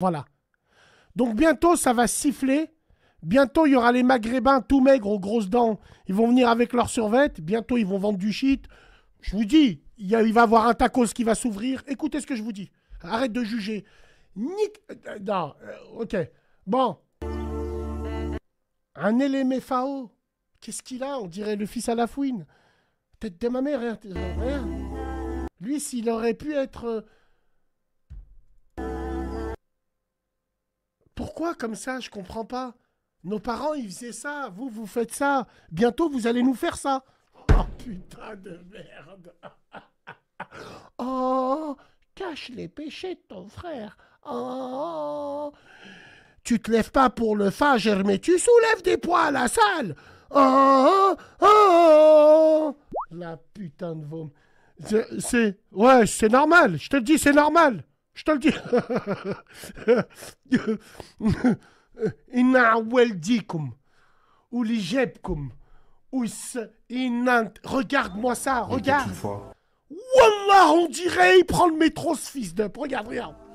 Voilà. Donc bientôt, ça va siffler. Bientôt, il y aura les Maghrébins tout maigres aux grosses dents. Ils vont venir avec leurs survêtes, Bientôt, ils vont vendre du shit. Je vous dis, il, va y avoir un tacos qui va s'ouvrir. Écoutez ce que je vous dis. Arrête de juger. Nick. Euh, non, euh, ok. Bon. Un élément FAO. Qu'est-ce qu'il a On dirait le fils à la fouine. Tête de ma mère. Hein, euh, Lui, s'il aurait pu être Quoi comme ça Je comprends pas. Nos parents, ils faisaient ça. Vous, vous faites ça. Bientôt, vous allez nous faire ça. Oh putain de merde. oh, cache les péchés de ton frère. Oh, tu te lèves pas pour le fager, mais tu soulèves des poids à la salle. Oh, oh. la putain de vom... C'est, ouais, c'est normal. Je te dis, c'est normal. Je te le dis. Inna aweldikum. Ou lijebkum. Ou inna. Regarde-moi ça, regarde. Wallah, on dirait, il prend le métro, ce fils de. Regarde, regarde.